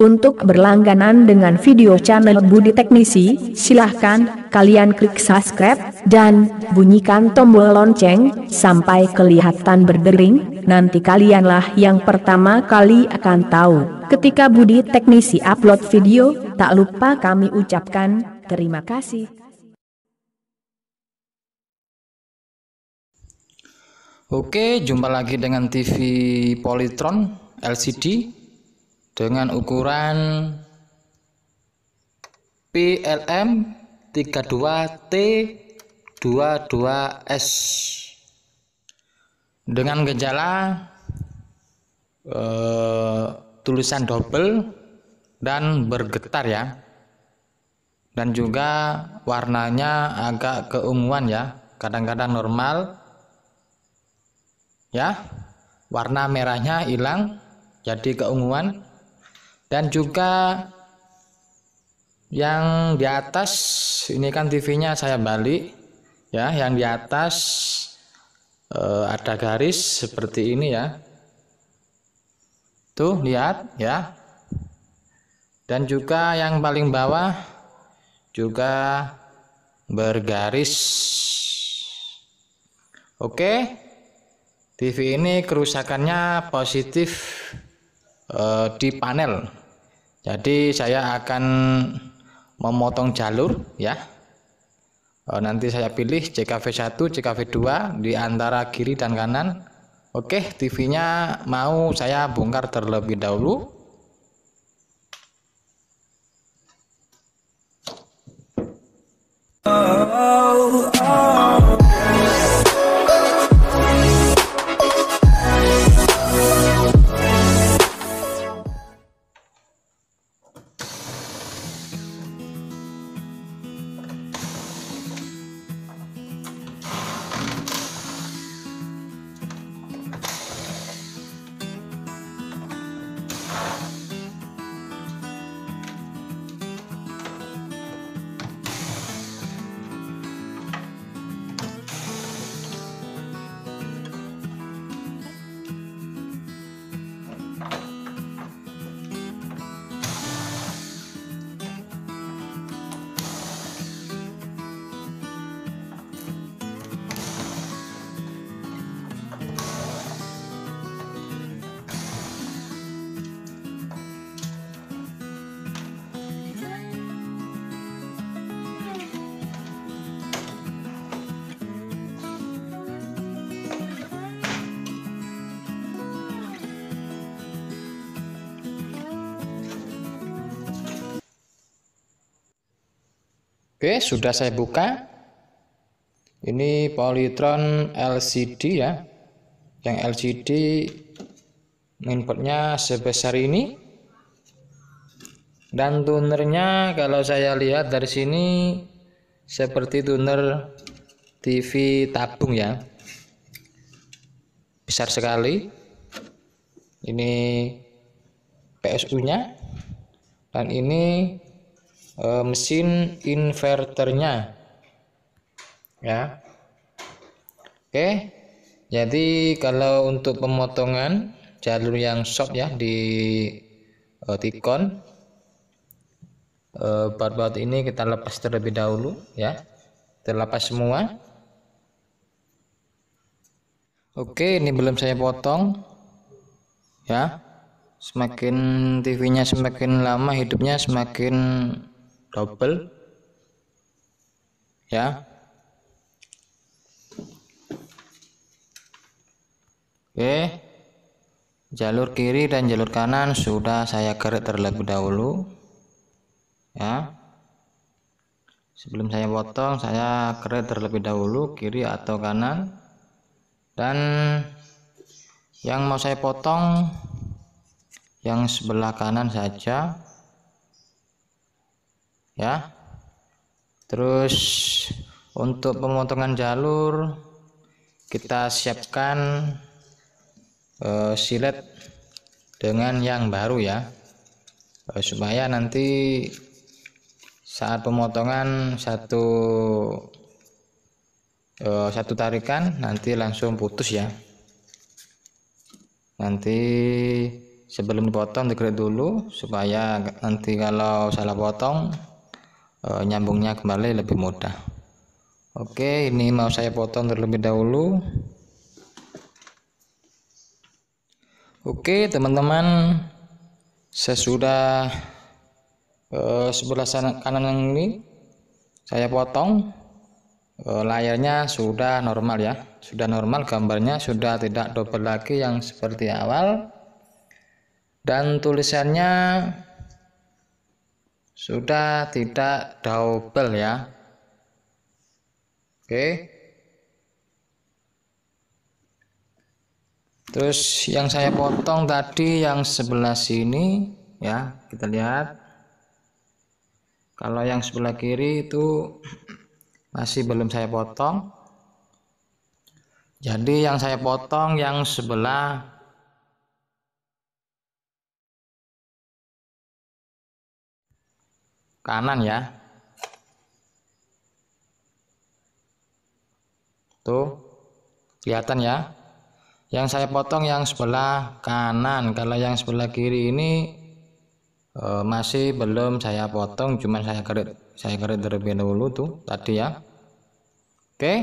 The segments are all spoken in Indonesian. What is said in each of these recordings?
Untuk berlangganan dengan video channel Budi Teknisi, silahkan kalian klik subscribe dan bunyikan tombol lonceng sampai kelihatan berdering. Nanti kalianlah yang pertama kali akan tahu ketika Budi Teknisi upload video. Tak lupa kami ucapkan terima kasih. Oke, jumpa lagi dengan TV Polytron LCD dengan ukuran PLM 32T22S dengan gejala eh, tulisan double dan bergetar ya dan juga warnanya agak keunguan ya kadang-kadang normal ya warna merahnya hilang jadi keunguan dan juga yang di atas ini kan TV-nya saya balik ya yang di atas e, ada garis seperti ini ya tuh lihat ya dan juga yang paling bawah juga bergaris oke TV ini kerusakannya positif e, di panel jadi saya akan memotong jalur ya. Eh, nanti saya pilih CKV1, CKV2 di antara kiri dan kanan. Oke, TV-nya mau saya bongkar terlebih dahulu. Oke, ya, sudah saya buka. Ini Polytron LCD ya. Yang LCD inputnya sebesar ini. Dan tunernya kalau saya lihat dari sini seperti tuner TV tabung ya. Besar sekali. Ini PSU-nya dan ini e, mesin inverternya ya oke jadi kalau untuk pemotongan jalur yang short ya di e, tikon e, eh, baut-baut ini kita lepas terlebih dahulu ya terlepas semua oke ini belum saya potong ya semakin TV-nya semakin lama hidupnya semakin double ya oke jalur kiri dan jalur kanan sudah saya keret terlebih dahulu ya sebelum saya potong saya keret terlebih dahulu kiri atau kanan dan yang mau saya potong yang sebelah kanan saja ya terus untuk pemotongan jalur kita siapkan uh, silet dengan yang baru ya uh, supaya nanti saat pemotongan satu uh, satu tarikan nanti langsung putus ya nanti sebelum dipotong digerak dulu supaya nanti kalau salah potong e, nyambungnya kembali lebih mudah oke ini mau saya potong terlebih dahulu oke teman-teman sesudah e, sebelah sana, kanan ini saya potong e, layarnya sudah normal ya sudah normal gambarnya sudah tidak double lagi yang seperti awal dan tulisannya sudah tidak double ya oke terus yang saya potong tadi yang sebelah sini ya kita lihat kalau yang sebelah kiri itu masih belum saya potong jadi yang saya potong yang sebelah kanan ya. Tuh, kelihatan ya. Yang saya potong yang sebelah kanan, kalau yang sebelah kiri ini e, masih belum saya potong, cuman saya keret saya keret terlebih dahulu tuh tadi ya. Oke.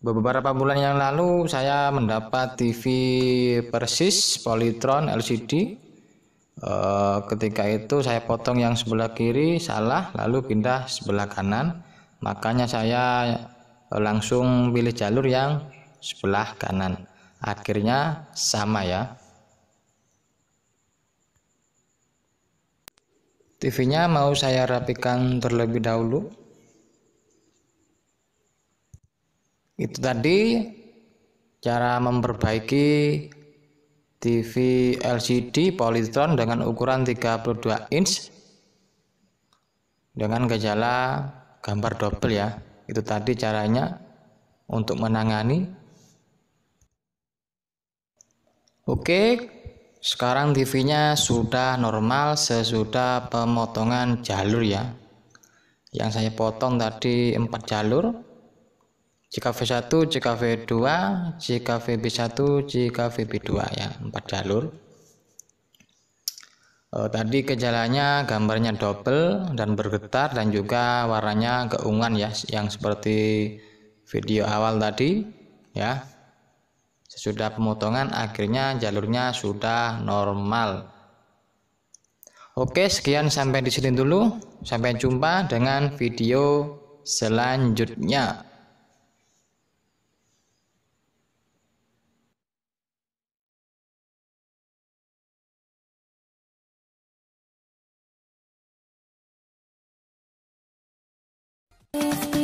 Beberapa bulan yang lalu saya mendapat TV persis Polytron LCD e, ketika itu saya potong yang sebelah kiri salah lalu pindah sebelah kanan makanya saya eh, langsung pilih jalur yang sebelah kanan akhirnya sama ya TV-nya mau saya rapikan terlebih dahulu. Itu tadi cara memperbaiki TV LCD Polytron dengan ukuran 32 inch dengan gejala gambar double ya. Itu tadi caranya untuk menangani. Oke, sekarang TV-nya sudah normal sesudah pemotongan jalur ya. Yang saya potong tadi 4 jalur jika JKV1, JKV2, JKVB1, JKVB2 ya, empat jalur. E, tadi gejalanya gambarnya double dan bergetar dan juga warnanya keungan ya, yang seperti video awal tadi ya. Sesudah pemotongan akhirnya jalurnya sudah normal. Oke, sekian sampai di sini dulu. Sampai jumpa dengan video selanjutnya. Thank you.